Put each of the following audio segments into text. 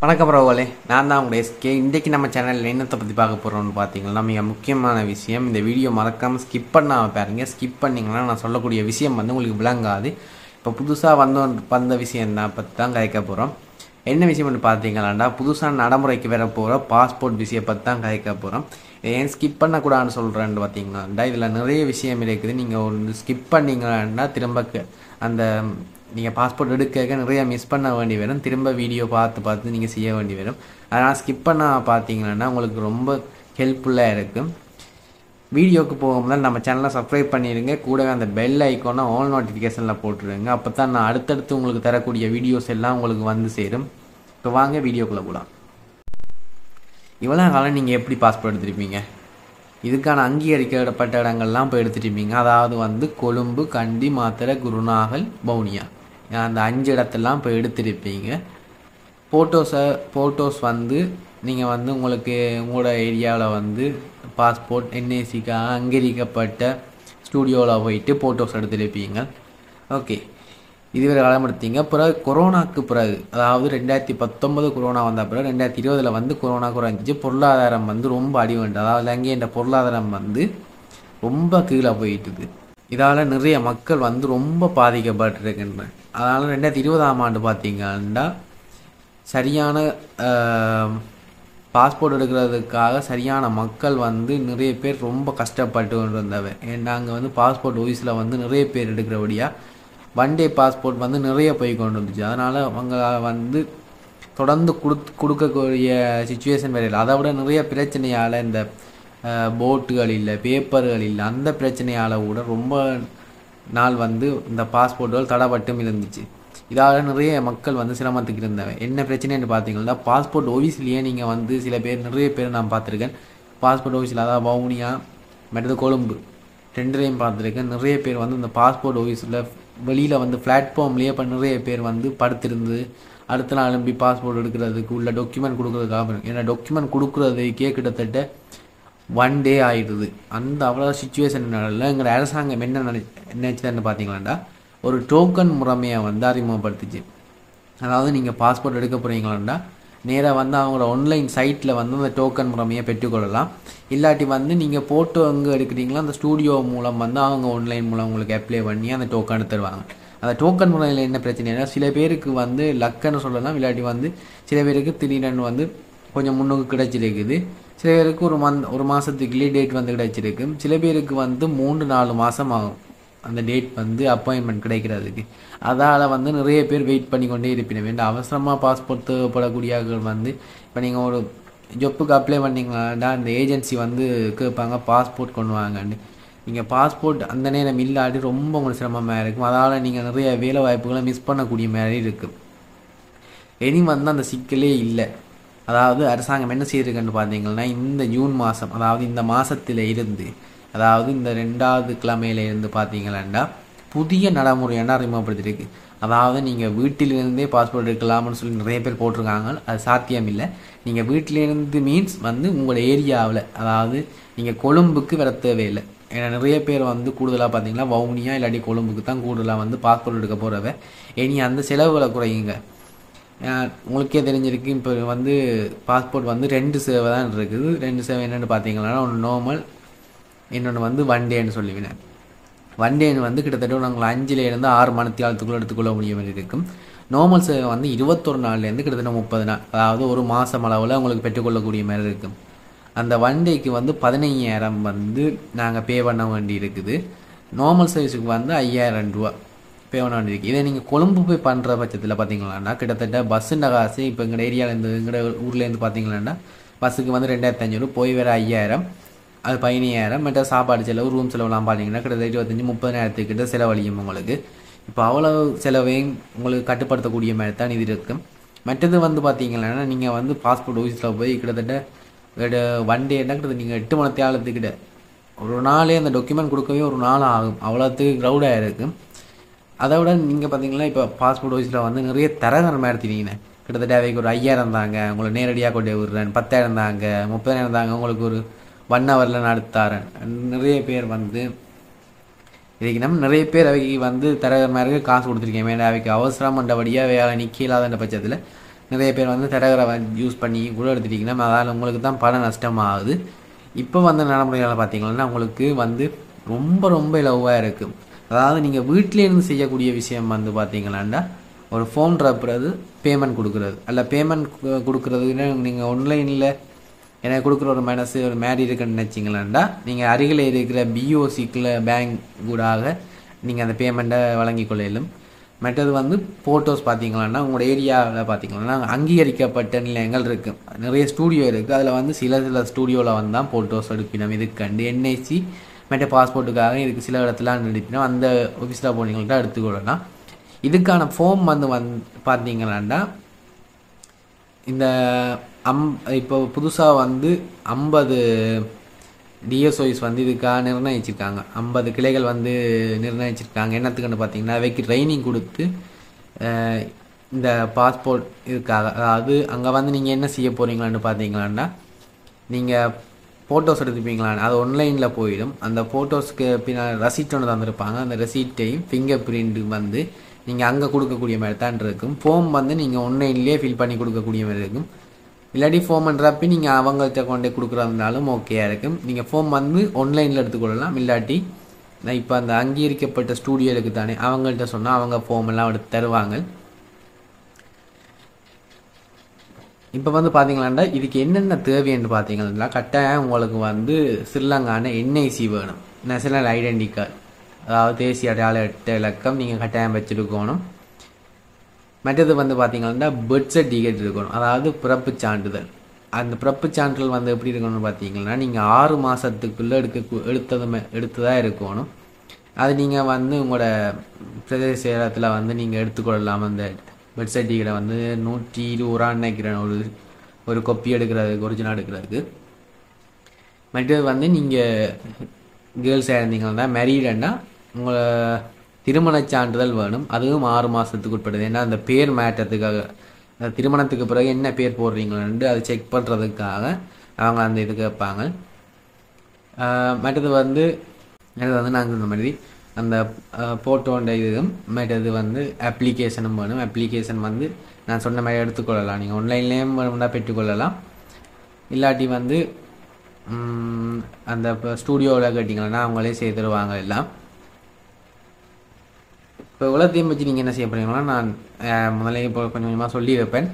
வணக்கம் ரோவலே நான் தான் உங்களுடைய ஸ்கே இன்றைக்கு நம்ம சேனலில் என்னத்தை பற்றி பார்க்க போகிறோம்னு பார்த்தீங்கன்னா மிக முக்கியமான விஷயம் இந்த வீடியோ மறக்காமல் ஸ்கிப் பண்ணாமல் பாருங்கள் ஸ்கிப் பண்ணிங்கன்னா நான் சொல்லக்கூடிய விஷயம் வந்து உங்களுக்கு விளங்காது இப்போ புதுசாக வந்த வந்த விஷயம் தான் பற்றி தான் கதைக்க போகிறோம் என்ன விஷயம்னு பார்த்தீங்களாண்டா புதுசாக நடைமுறைக்கு வர போகிற பாஸ்போர்ட் விஷயம் பற்றி தான் கதைக்க போகிறோம் ஏன் ஸ்கிப் பண்ணக்கூடாதுன்னு சொல்கிறேன்னு பார்த்தீங்களாண்டா இதில் நிறைய விஷயம் இருக்குது நீங்கள் ஒன்று ஸ்கிப் பண்ணிங்களாண்டா திரும்ப அந்த நீங்கள் பாஸ்போர்ட் எடுக்க நிறையா மிஸ் பண்ண வேண்டி வரும் திரும்ப வீடியோ பார்த்து பார்த்து நீங்கள் செய்ய வேண்டி வரும் அதனால் ஸ்கிப் பண்ண பார்த்தீங்கன்னா உங்களுக்கு ரொம்ப ஹெல்ப்ஃபுல்லாக இருக்கும் வீடியோவுக்கு போகும்போது நம்ம சேனலை சப்ஸ்கிரைப் பண்ணிடுங்க கூடவே அந்த பெல் ஐக்கோனை ஆல் நோட்டிஃபிகேஷனில் போட்டுருங்க அப்போ தான் நான் அடுத்தடுத்து உங்களுக்கு தரக்கூடிய வீடியோஸ் எல்லாம் உங்களுக்கு வந்து சேரும் இப்போ வாங்க வீடியோக்குள்ளே போகலாம் இவ்வளோ காலம் நீங்கள் எப்படி பாஸ்போர்ட் எடுத்துருப்பீங்க இதுக்கான அங்கீகரிக்கப்பட்ட இடங்கள்லாம் போய் எடுத்துட்டிருப்பீங்க அதாவது வந்து கொழும்பு கண்டி மாத்திரை குருநாகல் பவுனியா அந்த அஞ்சு இடத்தெல்லாம் இப்போ எடுத்திருப்பீங்க ஃபோட்டோஸை ஃபோட்டோஸ் வந்து நீங்கள் வந்து உங்களுக்கு உங்களோட ஏரியாவில் வந்து பாஸ்போர்ட் என்ஏசிக்காக அங்கீகரிக்கப்பட்ட ஸ்டூடியோவில் போயிட்டு ஃபோட்டோஸ் எடுத்துருப்பீங்க ஓகே இதுவரை வளமெடுத்தீங்க பிறகு கொரோனாக்கு பிறகு அதாவது ரெண்டாயிரத்தி பத்தொம்பது கொரோனா வந்த பிறகு ரெண்டாயிரத்தி இருபதில் வந்து கொரோனா குறைஞ்சிச்சு பொருளாதாரம் வந்து ரொம்ப அடிவண்டு அதாவது என்ற பொருளாதாரம் வந்து ரொம்ப கீழே போயிட்டுது இதால் நிறைய மக்கள் வந்து ரொம்ப பாதிக்கப்பட்டிருக்கின்றன அதனால் ரெண்டாயிரத்தி இருபதாம் ஆண்டு பார்த்திங்கன்னா சரியான பாஸ்போர்ட் எடுக்கிறதுக்காக சரியான மக்கள் வந்து நிறைய பேர் ரொம்ப கஷ்டப்பட்டு இருந்தவை நாங்கள் வந்து பாஸ்போர்ட் ஆஃபீஸில் வந்து நிறைய பேர் எடுக்கிறபடியாக ஒன் டே பாஸ்போர்ட் வந்து நிறைய போய் கொண்டு வந்துச்சு அதனால் அவங்க வந்து தொடர்ந்து கொடுத்து கொடுக்கக்கூடிய சுச்சுவேஷன் இல்லை அதை விட நிறைய பிரச்சனையால் இந்த போட்டுகள் இல்லை பேப்பர்கள் இல்லை அந்த பிரச்சனையால் கூட ரொம்ப நாள் வந்து இந்த பாஸ்போர்ட்டுகள் தடப்பட்டும் இருந்துச்சு இதால் நிறைய மக்கள் வந்து சிரமத்துக்கு இருந்தவன் என்ன பிரச்சனைன்னு பார்த்தீங்கன்னா பாஸ்போர்ட் ஓவிஸ்லேயே நீங்கள் வந்து சில பேர் நிறைய பேர் நான் பார்த்துருக்கேன் பாஸ்போர்ட் ஆஃபீஸில் அதாவது வவுனியா மற்றது கொழும்பு ரெண்டரையும் பார்த்துருக்கேன் நிறைய பேர் வந்து இந்த பாஸ்போர்ட் ஆஃபீஸில் வெளியில் வந்து பிளாட்ஃபார்ம்லேயே இப்போ நிறைய பேர் வந்து படுத்திருந்து அடுத்த நாள் எழும்பி பாஸ்போர்ட் எடுக்கிறதுக்கு உள்ள டாக்குமெண்ட் கொடுக்குறதுக்காக ஏன்னா டாக்குமெண்ட் கொடுக்குறதுக்கே கிட்டத்தட்ட ஒன் டே ஆகிடுது அந்த அவ்வளோ சுச்சுவேஷன்னால எங்கள் அரசாங்கம் என்ன நினை நினைச்சதுன்னு பார்த்தீங்களாண்டா ஒரு டோக்கன் முறைமையை வந்து அறிமுகப்படுத்துச்சு அதாவது நீங்கள் பாஸ்போர்ட் எடுக்க போகிறீங்களாண்டா நேராக வந்து அவங்களோட ஆன்லைன் சைட்டில் வந்து அந்த டோக்கன் முறைமையை பெற்றுக்கொள்ளலாம் இல்லாட்டி வந்து நீங்கள் போட்டோ எங்கே எடுக்கிறீங்களோ அந்த ஸ்டூடியோ மூலம் வந்து அவங்க ஆன்லைன் மூலம் உங்களுக்கு அப்ளை பண்ணி அந்த டோக்கன் தருவாங்க அந்த டோக்கன் முறையில் என்ன பிரச்சனைனா சில பேருக்கு வந்து லக்குன்னு சொல்லலாம் இல்லாட்டி வந்து சில பேருக்கு திடீரென்னு வந்து கொஞ்சம் முன்னுக்கு கிடைச்சிருக்குது சில பேருக்கு ஒரு மந்த் ஒரு மாதத்துக்குள்ளே டேட் வந்து கிடைச்சிருக்கு சில பேருக்கு வந்து மூன்று நாலு மாதம் ஆகும் அந்த டேட் வந்து அப்பாயின்மெண்ட் கிடைக்கிறதுக்கு அதால் வந்து நிறைய பேர் வெயிட் பண்ணி கொண்டே இருப்பீங்க வேண்டாம் அவசரமாக பாஸ்போர்ட் தேவைப்படக்கூடிய வந்து இப்போ நீங்கள் ஒரு ஜொப்புக்கு அப்ளை பண்ணிங்கன்னா அந்த ஏஜென்சி வந்து கேட்பாங்க பாஸ்போர்ட் கொண்டு வாங்கன்னு நீங்கள் பாஸ்போர்ட் அந்த நேரம் இல்லாட்டி ரொம்ப உங்களுக்கு சிரமமாக இருக்கும் அதால் நீங்கள் நிறைய வேலை வாய்ப்புகளை மிஸ் பண்ணக்கூடிய மாதிரி இருக்குது இனி வந்து அந்த சிக்கலே இல்லை அதாவது அரசாங்கம் என்ன செய்திருக்குன்னு பார்த்தீங்கன்னா இந்த ஜூன் மாதம் அதாவது இந்த மாதத்தில் இருந்து அதாவது இந்த ரெண்டாவது இருந்து பார்த்தீங்களாண்டா புதிய நடைமுறை என்ன அறிமுகப்படுத்தியிருக்கு அதாவது நீங்கள் வீட்டிலிருந்தே பாஸ்போர்ட் எடுக்கலாம்னு சொல்லி நிறைய பேர் போட்டிருக்காங்க அது சாத்தியம் இல்லை நீங்கள் வீட்டிலேருந்து மீன்ஸ் வந்து உங்களோட ஏரியாவில் அதாவது நீங்கள் கொழும்புக்கு வர தேவையில்லை ஏன்னா நிறைய பேர் வந்து கூடுதலாக பார்த்தீங்கன்னா வவுனியா இல்லாட்டி கொழும்புக்கு தான் கூடுதலாக வந்து பாஸ்போர்ட் எடுக்க போகிறவ இனி அந்த செலவுகளை குறையுங்க உங்களுக்கே தெரிஞ்சிருக்கு இப்போ வந்து பாஸ்போர்ட் வந்து ரெண்டு சேவை தான் இருக்குது ரெண்டு சேவை என்னென்னு பார்த்தீங்கன்னா ஒன்று நோமல் இன்னொன்று வந்து வண்டேன்னு டேன்னு வண்டேன் டேன்னு வந்து கிட்டத்தட்ட நாங்கள் அஞ்சுலேருந்து ஆறு மணித்தியாலத்துக்குள்ளே எடுத்துக்கொள்ள முடியும் இருக்கும் நோமல் சேவை வந்து இருபத்தொரு நாள்லேருந்து கிட்டத்தட்ட முப்பது நாள் அதாவது ஒரு மாதம் அளவில் உங்களுக்கு பெற்றுக்கொள்ளக்கூடிய மாதிரி இருக்கும் அந்த வண்டேக்கு வந்து பதினைஞ்சாயிரம் வந்து நாங்கள் பே பண்ண வேண்டி இருக்குது நார்மல் சர்வீஸுக்கு வந்து ஐயாயிரம் ரூபா பே பண்ண இதே நீங்கள் கொழும்பு போய் பண்ணுற பட்சத்தில் பார்த்தீங்களான்னா கிட்டத்தட்ட பஸ்ஸுன்ற காசு இப்போ எங்கள் ஏரியாவிலேருந்து எங்களோட ஊர்லேருந்து பார்த்தீங்களான்னா பஸ்ஸுக்கு வந்து ரெண்டாயிரத்தி ஐநூறு போய் வேறு ஐயாயிரம் அது பதினையாயிரம் மற்ற சாப்பாடு செலவு ரூம் செலவுலாம் பார்த்தீங்கன்னா கிட்டத்தட்ட இருபத்தஞ்சி முப்பதாயிரத்துக்கிட்ட செலவழியும் உங்களுக்கு இப்போ அவ்வளோ செலவையும் உங்களுக்கு கட்டுப்படுத்தக்கூடிய மாதிரி தான் இது இருக்கும் மற்றது வந்து பார்த்தீங்கன்னா நீங்கள் வந்து பாஸ்போர்ட் ஆஃபீஸில் போய் கிட்டத்தட்ட ஒன் டே கிட்டத்தட்ட நீங்கள் எட்டு மணி தேவத்துக்கிட்ட ஒரு நாளே அந்த டாக்குமெண்ட் கொடுக்கவே ஒரு நாள் ஆகும் அவ்வளோத்துக்கு க்ரௌடாக இருக்குது அதை விட நீங்கள் பார்த்தீங்கன்னா இப்போ பாஸ்போர்ட் ஆஃபீஸில் வந்து நிறைய தரங்க நம்ம கிட்டத்தட்ட அவைக்கு ஒரு ஐயாயிரம் தாங்க உங்களை நேரடியாக கொண்டு விடுறேன் பத்தாயிரம் தாங்க முப்பதாயிரம் தாங்க உங்களுக்கு ஒரு ஒன் ஹவரில் நடத்தாரன் நிறைய பேர் வந்து இதுக்கு நம்ம நிறைய பேர் அவைக்கு வந்து மாதிரி காசு கொடுத்துருக்கேன் மேலே அவைக்கு அவசரம் மண்டபடியாக வேலை நிற்க இல்லாதன்ற பட்சத்தில் நிறைய பேர் வந்து தரகரை யூஸ் பண்ணி கூட எடுத்துட்டீங்கன்னா அதனால் உங்களுக்கு தான் பல நஷ்டமாகுது இப்போ வந்து நடைமுறைகளை பார்த்தீங்கன்னா உங்களுக்கு வந்து ரொம்ப ரொம்ப இலவாக இருக்குது அதாவது நீங்கள் வீட்டிலேருந்து செய்யக்கூடிய விஷயம் வந்து பார்த்தீங்களாண்டா ஒரு ஃபோன் ரப்புறது பேமெண்ட் கொடுக்குறது அல்ல பேமெண்ட் கொடுக்குறது நீங்கள் ஆன்லைனில் எனக்கு கொடுக்குற ஒரு மனசு ஒரு மேரி இருக்குன்னு நினச்சிங்களாண்டா நீங்கள் அருகில் இருக்கிற பிஓசிக்கில் பேங்க் கூடாக நீங்கள் அந்த பேமெண்ட்டை வழங்கி கொள்ளையிலும் மற்றது வந்து ஃபோட்டோஸ் பார்த்தீங்களாண்ணா உங்களோட ஏரியாவில் பார்த்தீங்கன்னா அங்கீகரிக்கப்பட்ட நிலையங்கள் இருக்குது நிறைய ஸ்டூடியோ இருக்குது அதில் வந்து சில சில ஸ்டூடியோவில் வந்து தான் ஃபோட்டோஸ் இதுக்கு கண்டு என்ஐசி மேட்டே பாஸ்போர்ட்டுக்காக இதுக்கு சில இடத்துல நிறுத்தினா அந்த ஆஃபீஸில் போனீங்கள்ட்ட எடுத்துக்கொள்ளலாம் இதுக்கான ஃபோம் வந்து வந் பார்த்தீங்கன்னா இந்த அம் இப்போ புதுசாக வந்து ஐம்பது டிஎஸ்ஓஎஸ் வந்து இதுக்காக நிர்ணயிச்சிருக்காங்க ஐம்பது கிளைகள் வந்து நிர்ணயிச்சிருக்காங்க என்னத்துக்குன்னு பார்த்தீங்கன்னா அவைக்கு ட்ரைனிங் கொடுத்து இந்த பாஸ்போர்ட் இதுக்காக அதாவது அங்கே வந்து நீங்கள் என்ன செய்ய போகிறீங்களான்னு பார்த்தீங்களான்னா நீங்கள் ஃபோட்டோஸ் எடுத்துப்பீங்களான்னு அது ஒன்லைனில் போயிடும் அந்த ஃபோட்டோஸ்க்கு பின்னால் ரசீட் ஒன்று தந்திருப்பாங்க அந்த ரசீட்டையும் ஃபிங்கர் பிரிண்ட் வந்து நீங்கள் அங்கே கொடுக்கக்கூடிய மாதிரி தான் இருக்கும் ஃபோம் வந்து நீங்கள் ஒன்லைன்லேயே ஃபில் பண்ணி கொடுக்கக்கூடிய மாதிரி இருக்கும் இல்லாட்டி ஃபோம் நீங்கள் அவங்கள்ட்ட கொண்டு கொடுக்குறதுனாலும் ஓகேயாக இருக்கும் நீங்கள் ஃபோம் வந்து ஒன்லைனில் எடுத்துக்கொள்ளலாம் இல்லாட்டி இப்போ அந்த அங்கீகரிக்கப்பட்ட ஸ்டூடியோ இருக்குது தானே அவங்கள்ட்ட சொன்னால் அவங்க ஃபோம் எல்லாம் எடுத்து தருவாங்க இப்போ வந்து பார்த்தீங்களாண்டா இதுக்கு என்னென்ன தேவைன்னு பார்த்தீங்கன்னா கட்டாயம் உங்களுக்கு வந்து ஸ்ரீலங்கான என்ஐசி வேணும் நேஷனல் ஐடென்டி கார்டு அதாவது தேசிய அடையாள எட்ட இலக்கம் நீங்கள் கட்டாயம் வச்சுருக்கணும் மற்றது வந்து பார்த்தீங்கன்னா பர்த் சர்டிஃபிகேட் இருக்கணும் அதாவது பிறப்பு சான்றிதழ் அந்த பிறப்பு சான்றிதழ் வந்து எப்படி இருக்கணும்னு பார்த்தீங்கன்னா நீங்கள் ஆறு மாதத்துக்குள்ளே எடுக்க எடுத்ததுமே எடுத்ததாக இருக்கணும் அது நீங்கள் வந்து உங்களோட பிரதேச சேலத்தில் வந்து நீங்கள் எடுத்துக்கொள்ளலாம் அந்த பெட் சட்டிகளை வந்து நூற்றி இருபது நினைக்கிறேன் ஒரு ஒரு கொப்பி எடுக்கிறதுக்கு ஒரிஜினல் எடுக்கிறதுக்கு மற்றது வந்து நீங்கள் கேர்ள்ஸாக இருந்தீங்கன்னா மேரீடுனா உங்களை திருமணச் சான்றிதழ் வேணும் அதுவும் ஆறு மாதத்துக்கு உட்படுது ஏன்னா அந்த பேர் மாற்றத்துக்காக திருமணத்துக்கு பிறகு என்ன பேர் போடுறீங்களான்ட்டு அதை செக் பண்ணுறதுக்காக அவங்க அந்த இது கேட்பாங்க மற்றது வந்து என்னது வந்து நாங்கள் இந்த மாதிரி அந்த போட்டோன்ற இதுவும் மேட்டது வந்து அப்ளிகேஷனும் வேணும் அப்ளிகேஷன் வந்து நான் சொன்ன மாதிரி எடுத்துக்கொள்ளலாம் நீங்கள் ஒன்லைன்லேயும் வேணும்னா பெற்றுக்கொள்ளலாம் இல்லாட்டி வந்து அந்த இப்போ ஸ்டூடியோவில் கேட்டிங்கன்னா அவங்களே செய்து தருவாங்க எல்லாம் இப்போ உலகத்தையும் பற்றி நீங்கள் என்ன செய்ய போகிறீங்களா நான் முதல்ல இப்போ கொஞ்சம் கொஞ்சமாக சொல்லி வைப்பேன்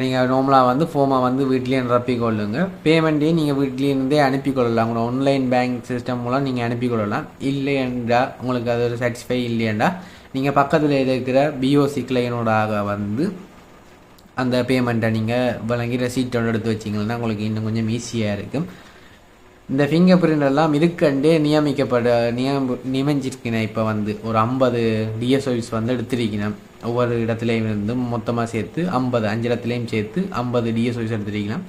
நீங்கள் நார்மலாக வந்து ஃபோமாக வந்து வீட்லேயே கொள்ளுங்க பேமெண்ட்டையும் நீங்கள் வீட்லேருந்தே அனுப்பி கொள்ளலாம் உங்களோட ஆன்லைன் பேங்க் சிஸ்டம் மூலம் நீங்கள் அனுப்பி கொள்ளலாம் இல்லையென்றா உங்களுக்கு அது ஒரு சாட்டிஸ்ஃபை இல்லையண்டா நீங்கள் பக்கத்தில் இருக்கிற பிஓசி கிளையனோடாக வந்து அந்த பேமெண்ட்டை நீங்கள் வழங்கி ரெசீட்டோடு எடுத்து வச்சிங்கன்னா உங்களுக்கு இன்னும் கொஞ்சம் ஈஸியாக இருக்கும் இந்த ஃபிங்கர் பிரிண்ட் எல்லாம் இருக்கண்டே நியமிக்கப்பட நியம் நியமிச்சிருக்கினேன் இப்போ வந்து ஒரு ஐம்பது டிஎஸ்ஓவிஸ் வந்து எடுத்திருக்கிறேன் ஒவ்வொரு இடத்துலையும் இருந்து மொத்தமாக சேர்த்து ஐம்பது அஞ்சு இடத்துலையும் சேர்த்து ஐம்பது டிஎஸ்ஓவிஸ் எடுத்திருக்கலாம்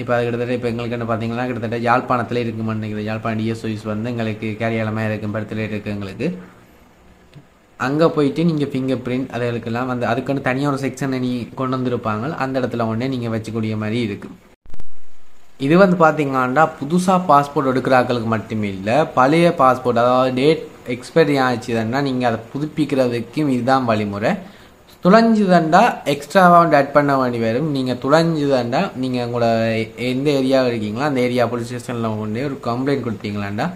இப்போ அது கிட்டத்தட்ட இப்போ எங்களுக்கு என்ன பார்த்தீங்கன்னா கிட்டத்தட்ட யாழ்ப்பாணத்தில் இருக்குமான்னு நினைக்கிறேன் யாழ்ப்பாணம் டிஎஸ்ஓவிஸ் வந்து எங்களுக்கு கேரியாலமாக இருக்கும் படத்தில் இருக்குது எங்களுக்கு அங்கே போயிட்டு நீங்கள் ஃபிங்கர் பிரிண்ட் அதுகளுக்கெல்லாம் வந்து அதுக்குன்னு தனியாக ஒரு செக்ஷனை நீ கொண்டு வந்திருப்பாங்க அந்த இடத்துல உடனே நீங்கள் வச்சுக்கூடிய மாதிரி இருக்குது இது வந்து பார்த்தீங்கன்னா புதுசாக பாஸ்போர்ட் எடுக்கிறாக்களுக்கு மட்டுமே இல்லை பழைய பாஸ்போர்ட் அதாவது டேட் எக்ஸ்பைரி ஆச்சுதுன்னா நீங்கள் அதை புதுப்பிக்கிறதுக்கும் இதுதான் வழிமுறை துளைஞ்சுதண்டா எக்ஸ்ட்ராவாக வந்து ஆட் பண்ண வேண்டி வரும் நீங்கள் துளைஞ்சுதண்டா நீங்கள் உங்களை எந்த ஏரியாவில் இருக்கீங்களோ அந்த ஏரியா போலீஸ் ஸ்டேஷனில் கொண்டு ஒரு கம்ப்ளைண்ட் கொடுத்தீங்களாண்டா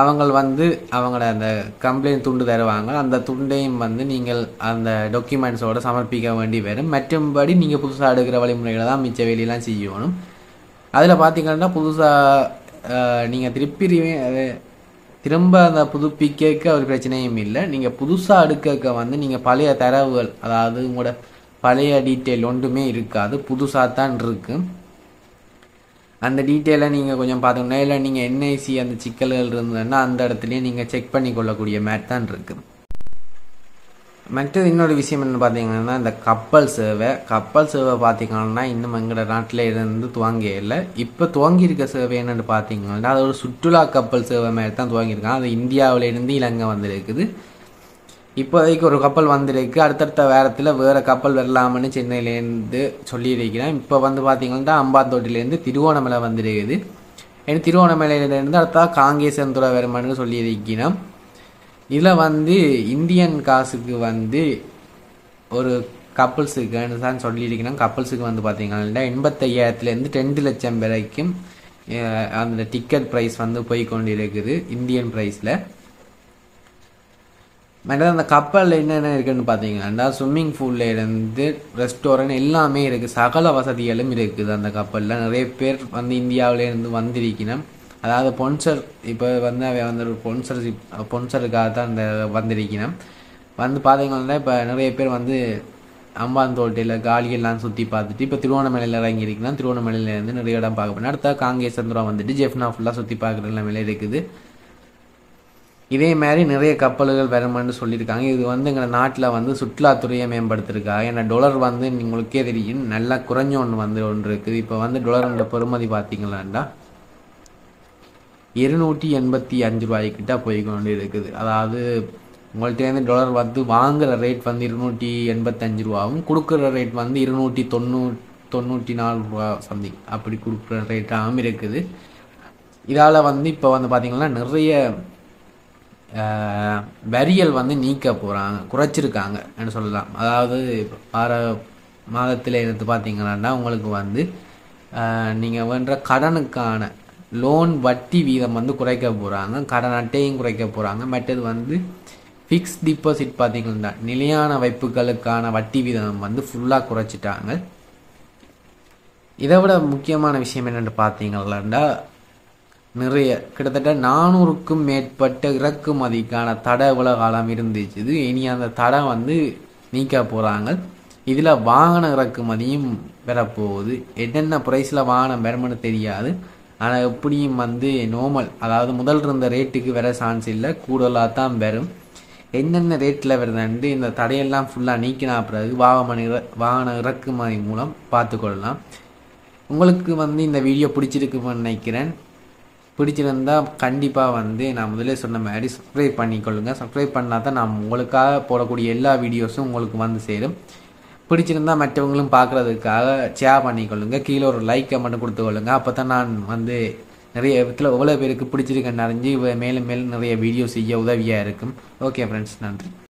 அவங்க வந்து அவங்கள அந்த கம்ப்ளைண்ட் துண்டு தருவாங்க அந்த துண்டையும் வந்து நீங்கள் அந்த டாக்குமெண்ட்ஸோடு சமர்ப்பிக்க வேண்டி வரும் மற்றும்படி நீங்கள் புதுசாக எடுக்கிற வழிமுறைகளை தான் மிச்ச வேலையெல்லாம் செய்யணும் அதில் பார்த்தீங்கன்னா புதுசாக நீங்கள் திருப்பி திரும்ப அந்த புதுப்பிக்க ஒரு பிரச்சனையும் இல்லை நீங்கள் புதுசாக எடுக்க வந்து நீங்கள் பழைய தரவுகள் அதாவது உங்களோட பழைய டீட்டெயில் ஒன்றுமே இருக்காது புதுசாக தான் இருக்கு அந்த டீட்டெயிலை நீங்கள் கொஞ்சம் பார்த்துக்கணும் இல்லை நீங்கள் என்ஐசி அந்த சிக்கல்கள் இருந்ததுன்னா அந்த இடத்துலையும் நீங்கள் செக் பண்ணி கொள்ளக்கூடிய மாதிரி தான் இருக்குது மற்றது இன்னொரு விஷயம் என்ன பார்த்தீங்கன்னா இந்த கப்பல் சேவை கப்பல் சேவை பார்த்தீங்கன்னா இன்னும் எங்களோட நாட்டில் இருந்து துவங்கிய இல்லை இப்போ துவங்கியிருக்க சேவை என்னென்னு பார்த்தீங்கன்னா அது ஒரு சுற்றுலா கப்பல் சேவை மாதிரி தான் துவங்கியிருக்காங்க அது இந்தியாவிலேருந்து இலங்கை வந்திருக்குது இப்போதைக்கு ஒரு கப்பல் வந்திருக்கு அடுத்தடுத்த வேரத்தில் வேறு கப்பல் வரலாமன்னு சென்னையிலேருந்து சொல்லியிருக்கிறேன் இப்போ வந்து பார்த்தீங்கன்னா அம்பாந்தோட்டிலேருந்து திருவோணமலை வந்திருக்குது ஏன்னா திருவோணமலையிலேருந்து அடுத்தா காங்கேசன் துறை வருமானு சொல்லியிருக்கிறேன் இதில் வந்து இந்தியன் காசுக்கு வந்து ஒரு கப்புள்ஸுக்கு தான் சொல்லியிருக்கணும் கப்புள்ஸுக்கு வந்து பார்த்தீங்கன்னா எண்பத்தையாயிரத்துலேருந்து ரெண்டு லட்சம் வரைக்கும் அந்த டிக்கெட் ப்ரைஸ் வந்து போய் கொண்டிருக்குது இருக்குது இந்தியன் ப்ரைஸில் மேடம் அந்த கப்பலில் என்னென்ன இருக்குதுன்னு பார்த்தீங்கன்னா ஸ்விம்மிங் பூல்ல இருந்து ரெஸ்டாரண்ட் எல்லாமே இருக்குது சகல வசதிகளும் இருக்குது அந்த கப்பலில் நிறைய பேர் வந்து இந்தியாவிலேருந்து வந்திருக்கணும் அதாவது பொன்சர் இப்போ வந்து அவன் வந்து ஒரு பொன்சர்ஷிப் பொன்சருக்காக தான் இந்த வந்திருக்கிறேன் வந்து பார்த்தீங்கன்னா இப்போ நிறைய பேர் வந்து அம்பாந்தோட்டையில் காலியெல்லாம் சுற்றி பார்த்துட்டு இப்போ திருவோணமலையில் இறங்கியிருக்கலாம் திருவோணமலையிலேருந்து நிறைய இடம் பார்க்க போனேன் அடுத்த காங்கேஸ் சந்திரம் வந்துட்டு ஜெஃப்னா ஃபுல்லாக சுற்றி பார்க்குற நிலைமையில் இருக்குது இதே மாதிரி நிறைய கப்பல்கள் வரமான்னு சொல்லியிருக்காங்க இது வந்து எங்களை நாட்டில் வந்து சுற்றுலாத்துறையை மேம்படுத்திருக்காங்க ஏன்னா டொலர் வந்து உங்களுக்கே தெரியும் நல்லா குறைஞ்ச ஒன்று வந்து ஒன்று இருக்குது இப்போ வந்து டொலரோட பெருமதி பார்த்தீங்களாண்டா இருநூற்றி எண்பத்தி அஞ்சு ரூபாய்க்கிட்ட போய் கொண்டு இருக்குது அதாவது உங்கள்கிட்டேருந்து டாலர் வந்து வாங்குகிற ரேட் வந்து இருநூற்றி எண்பத்தஞ்சு ரூபாவும் கொடுக்குற ரேட் வந்து இருநூற்றி தொண்ணூ தொண்ணூற்றி நாலு ரூபா சம்திங் அப்படி கொடுக்குற ரேட்டாகவும் இருக்குது இதால் வந்து இப்போ வந்து பார்த்திங்கன்னா நிறைய வரியல் வந்து நீக்க போகிறாங்க குறைச்சிருக்காங்க என்று சொல்லலாம் அதாவது வார மாதத்தில் எடுத்து பார்த்தீங்கன்னா உங்களுக்கு வந்து நீங்கள் வேண்ட கடனுக்கான லோன் வட்டி வீதம் வந்து குறைக்க போகிறாங்க கடன் அட்டையும் குறைக்க போகிறாங்க மற்றது வந்து ஃபிக்ஸ் டிபாசிட் பார்த்தீங்கன்னா நிலையான வைப்புகளுக்கான வட்டி வீதம் வந்து ஃபுல்லாக குறைச்சிட்டாங்க இதை விட முக்கியமான விஷயம் என்னென்னு பார்த்தீங்களாண்டா நிறைய கிட்டத்தட்ட நானூறுக்கும் மேற்பட்ட இறக்குமதிக்கான தட உலகாலம் இருந்துச்சு இனி அந்த தடை வந்து நீக்க போகிறாங்க இதில் வாகன இறக்குமதியும் பெறப்போகுது என்னென்ன ப்ரைஸில் வாகனம் பெறமுன்னு தெரியாது ஆனால் எப்படியும் வந்து நோமல் அதாவது முதல் இருந்த ரேட்டுக்கு வர சான்ஸ் இல்லை கூடுதலாக தான் வரும் என்னென்ன ரேட்டில் வருதுன்ட்டு இந்த தடையெல்லாம் ஃபுல்லாக நீக்கினா பிறகு வாகமணி வாகன இறக்குமதி மூலம் பார்த்துக்கொள்ளலாம் உங்களுக்கு வந்து இந்த வீடியோ பிடிச்சிருக்குன்னு நினைக்கிறேன் பிடிச்சிருந்தால் கண்டிப்பாக வந்து நான் முதலே சொன்ன மாதிரி சப்ஸ்கிரைப் பண்ணிக்கொள்ளுங்கள் சப்ஸ்கிரைப் பண்ணால் தான் நான் உங்களுக்காக போடக்கூடிய எல்லா வீடியோஸும் உங்களுக்கு வந்து சேரும் பிடிச்சிருந்தா மற்றவங்களும் பார்க்குறதுக்காக ஷேர் பண்ணிக்கொள்ளுங்க கீழே ஒரு லைக் கமெண்ட் கொடுத்து கொள்ளுங்க அப்போ தான் நான் வந்து நிறைய இடத்துல எவ்வளோ பேருக்கு பிடிச்சிருக்கேன் நிறைஞ்சு மேலும் மேலும் நிறைய வீடியோ செய்ய உதவியாக இருக்கும் ஓகே ஃப்ரெண்ட்ஸ் நன்றி